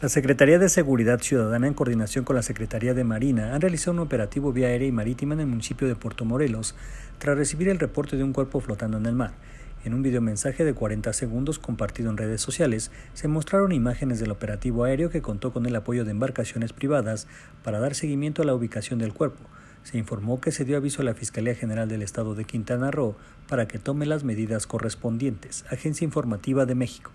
La Secretaría de Seguridad Ciudadana, en coordinación con la Secretaría de Marina, han realizado un operativo vía aérea y marítima en el municipio de Puerto Morelos tras recibir el reporte de un cuerpo flotando en el mar. En un videomensaje de 40 segundos compartido en redes sociales, se mostraron imágenes del operativo aéreo que contó con el apoyo de embarcaciones privadas para dar seguimiento a la ubicación del cuerpo. Se informó que se dio aviso a la Fiscalía General del Estado de Quintana Roo para que tome las medidas correspondientes. Agencia Informativa de México.